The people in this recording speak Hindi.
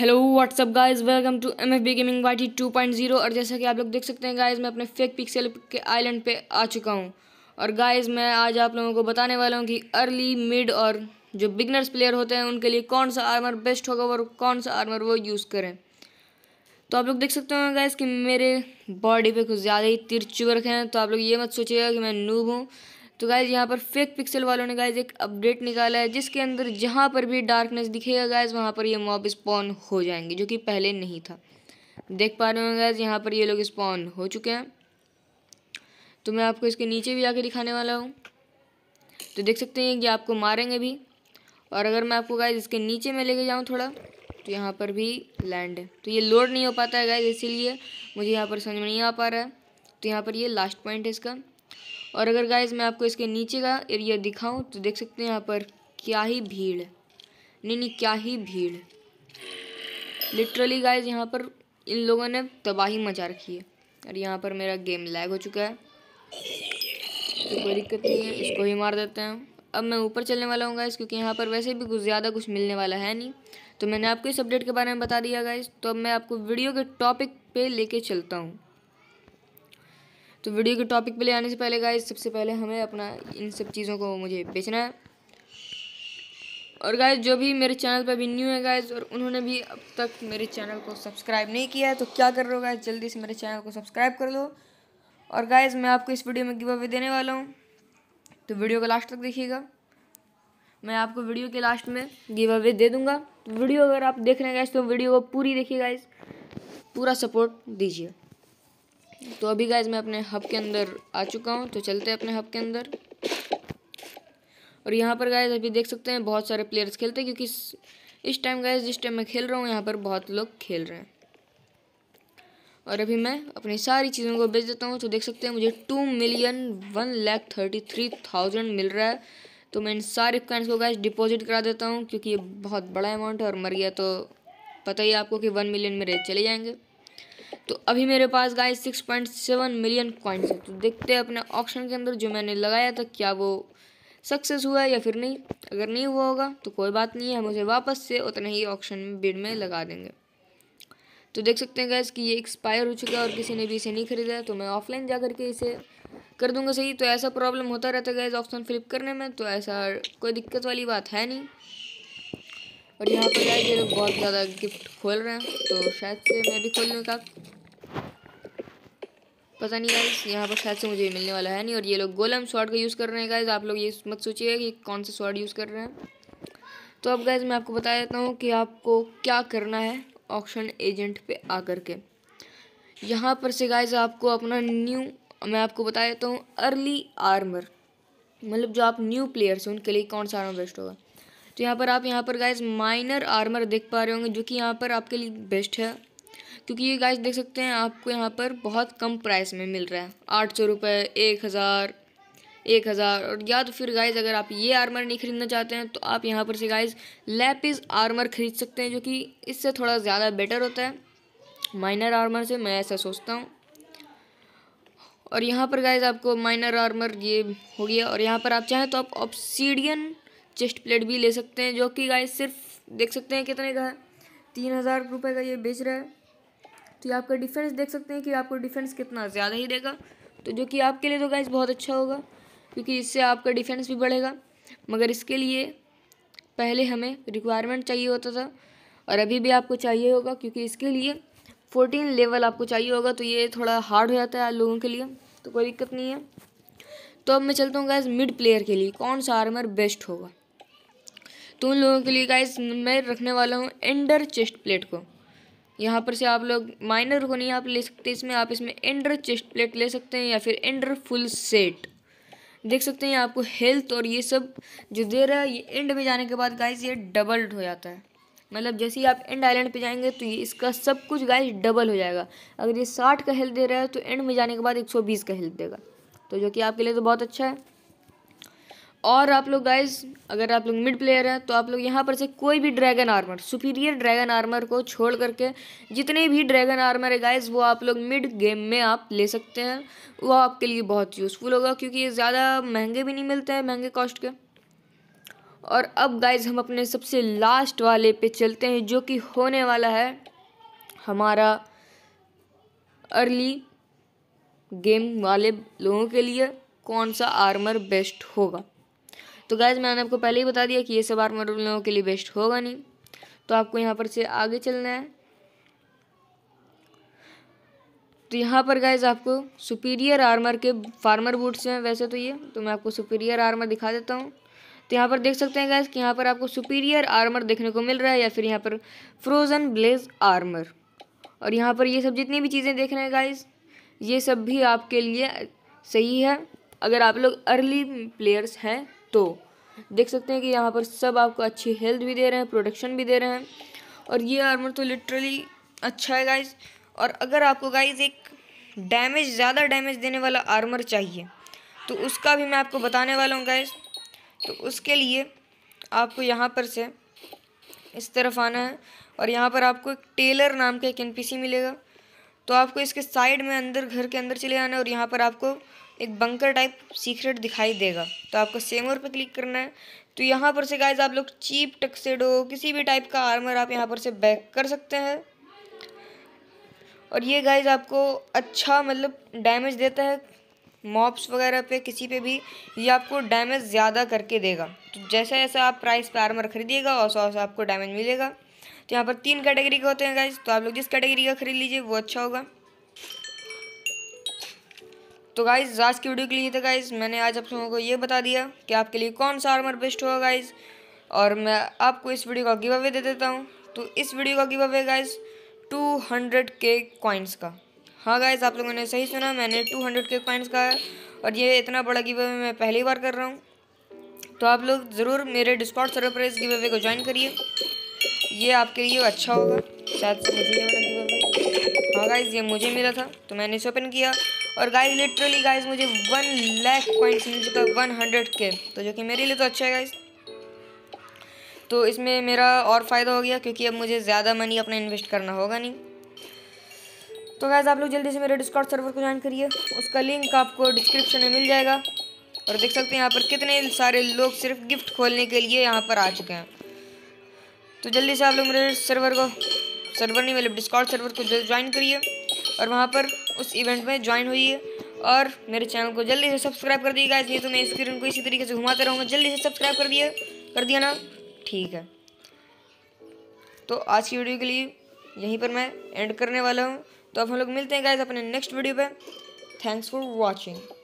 hello what's up guys welcome to M F B gaming Y T two point zero और जैसा कि आप लोग देख सकते हैं गाइस मैं अपने फेक पिक्सल के आइलैंड पे आ चुका हूँ और गाइस मैं आज आप लोगों को बताने वाला हूँ कि अर्ली मिड और जो बिगनर्स प्लेयर होते हैं उनके लिए कौन सा आर्मर बेस्ट होगा और कौन सा आर्मर वो यूज़ करें तो आप लोग देख सकते हो गाइज कि मेरे बॉडी पर कुछ ज़्यादा ही तिर हैं तो आप लोग ये मत सोचिएगा कि मैं नूब हूँ तो गाइज़ यहाँ पर फेक पिक्सल वालों ने गाइज़ एक अपडेट निकाला है जिसके अंदर जहाँ पर भी डार्कनेस दिखेगा गाइज़ वहाँ पर ये मॉब स्पॉन हो जाएंगे जो कि पहले नहीं था देख पा रहे हो गाइज़ यहाँ पर ये लोग स्पॉन हो चुके हैं तो मैं आपको इसके नीचे भी आके दिखाने वाला हूँ तो देख सकते हैं कि आपको मारेंगे भी और अगर मैं आपको गाइज इसके नीचे में लेके जाऊँ थोड़ा तो यहाँ पर भी लैंड है तो ये लोड नहीं हो पाता है गाइज इसीलिए मुझे यहाँ पर समझ में नहीं आ पा रहा है तो यहाँ पर ये लास्ट पॉइंट है इसका और अगर गाइज मैं आपको इसके नीचे का एरिया दिखाऊं तो देख सकते हैं यहाँ पर क्या ही भीड़ है नहीं नहीं क्या ही भीड़ है लिटरली गाइज यहाँ पर इन लोगों ने तबाही मचा रखी है और यहाँ पर मेरा गेम लैग हो चुका है तो कोई दिक्कत नहीं है इसको ही मार देते हैं अब मैं ऊपर चलने वाला हूँ गाइज क्योंकि यहाँ पर वैसे भी कुछ ज़्यादा कुछ मिलने वाला है नहीं तो मैंने आपको इस अपडेट के बारे में बता दिया गाइज तो अब मैं आपको वीडियो के टॉपिक पे लेके चलता हूँ तो वीडियो के टॉपिक पे ले आने से पहले गाइज़ सबसे पहले हमें अपना इन सब चीज़ों को मुझे बेचना है और गाइज जो भी मेरे चैनल पर भी न्यू है गाइज और उन्होंने भी अब तक मेरे चैनल को सब्सक्राइब नहीं किया है तो क्या कर रहे हो गाइस जल्दी से मेरे चैनल को सब्सक्राइब कर लो और गाइज मैं आपको इस वीडियो में गिव अवे देने वाला हूँ तो वीडियो को लास्ट तक देखिएगा मैं आपको वीडियो के लास्ट में गिव अवे दे दूँगा तो वीडियो अगर आप देख रहे हैं गाइज़ तो वीडियो को पूरी देखिए गाइज पूरा सपोर्ट दीजिए तो अभी गाइज मैं अपने हब के अंदर आ चुका हूँ तो चलते हैं अपने हब के अंदर और यहाँ पर गाइज अभी देख सकते हैं बहुत सारे प्लेयर्स खेलते हैं क्योंकि इस टाइम गाइज जिस टाइम मैं खेल रहा हूँ यहाँ पर बहुत लोग खेल रहे हैं और अभी मैं अपनी सारी चीज़ों को बेच देता हूँ तो देख सकते हैं मुझे two million one lakh thirty three thousand मिल रहा है तो मैं इन सारे कॉइन्स को गाइज डिपॉजिट करा देता हूँ क्योंकि ये बहुत बड़ा अमाउंट है और मर गया तो पता ही आपको कि वन मिलियन मेरे चले जाएंगे तो अभी मेरे पास guy six point seven million coins है तो देखते हैं अपने ऑप्शन के अंदर जो मैंने लगाया था क्या वो सक्सेस हुआ है या फिर नहीं अगर नहीं हुआ होगा तो कोई बात नहीं है हम उसे वापस से उतने ही ऑप्शन बिड में लगा देंगे तो देख सकते हैं गैस कि ये एक्सपायर हो चुका है और किसी ने भी इसे नहीं खरीदा है तो मैं ऑफलाइन जा करके इसे कर दूंगा सही तो ऐसा प्रॉब्लम होता रहता है गैस ऑप्शन फ्लिप करने में तो ऐसा कोई दिक्कत वाली बात है नहीं और यहाँ पर गए ये लोग बहुत ज़्यादा गिफ्ट खोल रहे हैं तो शायद से मैं भी खोल लूँ का पता नहीं गाइस यहाँ पर शायद से मुझे मिलने वाला है नहीं और ये लोग गोलम शॉट का यूज़ कर रहे हैं गाइज आप लोग ये मत सोचिएगा कि कौन सा शॉट यूज़ कर रहे हैं तो अब गाइज मैं आपको बता देता हूँ कि आपको क्या करना है ऑक्शन एजेंट पे आ कर के यहाँ पर से गाइज आपको अपना न्यू मैं आपको बता देता हूँ अर्ली आर्मर मतलब जो आप न्यू प्लेयर्स हैं उनके लिए कौन सा आर्मर बेस्ट होगा तो यहाँ पर आप यहाँ पर गाइज माइनर आर्मर देख पा रहे होंगे जो कि यहाँ पर आपके लिए बेस्ट है क्योंकि ये गाइस देख सकते हैं आपको यहाँ पर बहुत कम प्राइस में मिल रहा है आठ सौ रुपये एक हज़ार एक हज़ार और या तो फिर गाइस अगर आप ये आर्मर नहीं खरीदना चाहते हैं तो आप यहाँ पर से गाइज लैपिस आर्मर खरीद सकते हैं जो कि इससे थोड़ा ज़्यादा बेटर होता है माइनर आर्मर से मैं ऐसा सोचता हूँ और यहाँ पर गाइज आपको माइनर आर्मर ये हो गया और यहाँ पर आप चाहें तो आप ऑप्सीडियन चेस्ट प्लेट भी ले सकते हैं जो कि गाइज सिर्फ देख सकते हैं कितने का है तीन हज़ार रुपये का ये बेच रहा है तो ये आपका डिफेंस देख सकते हैं कि आपको डिफेंस कितना ज़्यादा ही देगा तो जो कि आपके लिए तो गाइज बहुत अच्छा होगा क्योंकि इससे आपका डिफेंस भी बढ़ेगा मगर इसके लिए पहले हमें रिक्वायरमेंट चाहिए होता था और अभी भी आपको चाहिए होगा क्योंकि इसके लिए फोर्टीन लेवल आपको चाहिए होगा तो ये थोड़ा हार्ड हो जाता है लोगों के लिए तो कोई दिक्कत नहीं है तो अब मैं चलता हूँ गाइज मिड प्लेयर के लिए कौन सा आर्मर बेस्ट होगा तो उन लोगों के लिए गाइज मैं रखने वाला हूँ एंडर चेस्ट प्लेट को यहाँ पर से आप लोग माइनर को नहीं आप ले सकते इसमें आप इसमें एंडर चेस्ट प्लेट ले सकते हैं या फिर एंडर फुल सेट देख सकते हैं आपको हेल्थ और ये सब जो दे रहा है ये एंड में जाने के बाद गाइज ये डबल्ड हो जाता है मतलब जैसे ही आप एंड आइलैंड पे जाएंगे तो ये इसका सब कुछ गाइस डबल हो जाएगा अगर ये साठ का हेल्थ दे रहा है तो एंड में जाने के बाद एक सौ बीस का हेल्थ देगा तो जो कि आपके लिए तो बहुत अच्छा है और आप लोग गाइज़ अगर आप लोग मिड प्लेयर हैं तो आप लोग यहाँ पर से कोई भी dragon armour superior dragon armour को छोड़ करके जितने भी ड्रैगन आर्मर है गाइज वो आप लोग मिड गेम में आप ले सकते हैं वो आपके लिए बहुत यूज़फुल होगा क्योंकि ये ज़्यादा महंगे भी नहीं मिलते हैं महंगे कॉस्ट के और अब गाइज हम अपने सबसे लास्ट वाले पे चलते हैं जो कि होने वाला है हमारा अर्ली गेम वाले लोगों के लिए कौन सा आर्मर बेस्ट होगा तो गैज मैंने आपको पहले ही बता दिया कि ये सब आर्मर उन लोगों के लिए बेस्ट होगा नहीं तो आपको यहाँ पर से आगे चलना है तो यहाँ पर गाइज आपको सुपीरियर आर्मर के फार्मर बूट्स हैं वैसे तो ये तो मैं आपको सुपीरियर आर्मर दिखा देता हूँ तो यहाँ पर देख सकते हैं गैस कि यहाँ पर आपको सुपीरियर आर्मर देखने को मिल रहा है या फिर यहाँ पर फ्रोज़न ब्लेज आर्मर और यहाँ पर ये सब जितनी भी चीज़ें देख रहे हैं गाइज़ ये सब भी आपके लिए सही है अगर आप लोग अर्ली प्लेयर्स हैं तो देख सकते हैं कि यहाँ पर सब आपको अच्छी हेल्थ भी दे रहे हैं प्रोटेक्शन भी दे रहे हैं और ये आर्मर तो लिटरली अच्छा है गाइज और अगर आपको गाइज एक डैमेज ज़्यादा डैमेज देने वाला आर्मर चाहिए तो उसका भी मैं आपको बताने वाला हूँ गाइज तो उसके लिए आपको यहाँ पर से इस तरफ आना है और यहाँ पर आपको एक टेलर नाम का एक एन मिलेगा तो आपको इसके साइड में अंदर घर के अंदर चले आना है और यहाँ पर आपको एक बंकर टाइप सीक्रेट दिखाई देगा तो आपको सेम और पे क्लिक करना है तो यहाँ पर से गाइज आप लोग चीप टक्सेडो किसी भी टाइप का आर्मर आप यहाँ पर से बैक कर सकते हैं और ये गाइज आपको अच्छा मतलब डैमेज देता है मॉप्स वगैरह पे किसी पे भी ये आपको डैमेज ज़्यादा करके देगा तो जैसे जैसे आप प्राइस पे आर्मर खरीदिएगा और सौ आपको डैमेज मिलेगा तो यहाँ पर तीन कैटेगरी के होते हैं गाइज तो आप लोग जिस कैटेगरी का खरीद लीजिए वो अच्छा होगा तो गाइज आज की वीडियो के लिए था गाइज मैंने आज आप लोगों को ये बता दिया कि आपके लिए कौन सा आर्मर बेस्ट होगा गाइज और मैं आपको इस वीडियो का गिव अवे दे देता हूँ तो इस वीडियो का giveaway guys two hundred K coins का हाँ गाइज आप लोगों ने सही सुना मैंने टू हंड्रेड के कॉइन्स का है और ये इतना बड़ा गिव अवे मैं पहली बार कर रहा हूँ तो आप लोग ज़रूर मेरे डिस्काउंट सर्वर पर इस गिव अवे को ज्वाइन करिए ये आपके लिए अच्छा होगा शायद मुझे ये वाला गिव अवे हाँ गाइज ये मुझे मिला था तो मैंने इसे ओपन किया और गाइज लिटरली गाइज मुझे वन लैख पॉइंट मिल चुका है वन हंड्रेड के तो जो कि मेरे लिए तो अच्छा है गाइज तो इसमें मेरा और फ़ायदा हो गया क्योंकि अब मुझे ज़्यादा मनी अपना इन्वेस्ट करना होगा नहीं तो गैज़ आप लोग जल्दी से मेरे डिस्काउंट सर्वर को ज्वाइन करिए उसका लिंक आपको डिस्क्रिप्शन में मिल जाएगा और देख सकते हैं यहाँ पर कितने सारे लोग सिर्फ गिफ्ट खोलने के लिए यहाँ पर आ चुके हैं तो जल्दी से आप लोग मेरे सर्वर को सर्वर नहीं मतलब डिस्काउंट सर्वर को ज्वाइन करिए और वहाँ पर उस इवेंट में ज्वाइन हुई है और मेरे चैनल को जल्दी से सब्सक्राइब कर दिएगा इसलिए तो मैं स्क्रीन को इसी तरीके से घुमाते रहूँगा जल्दी से सब्सक्राइब कर दिया कर दिया ना ठीक है तो आज की वीडियो के लिए यहीं पर मैं एंड करने वाला हूँ तो अब हम लोग मिलते हैं गाइज अपने नेक्स्ट वीडियो पर थैंक्स फॉर वॉचिंग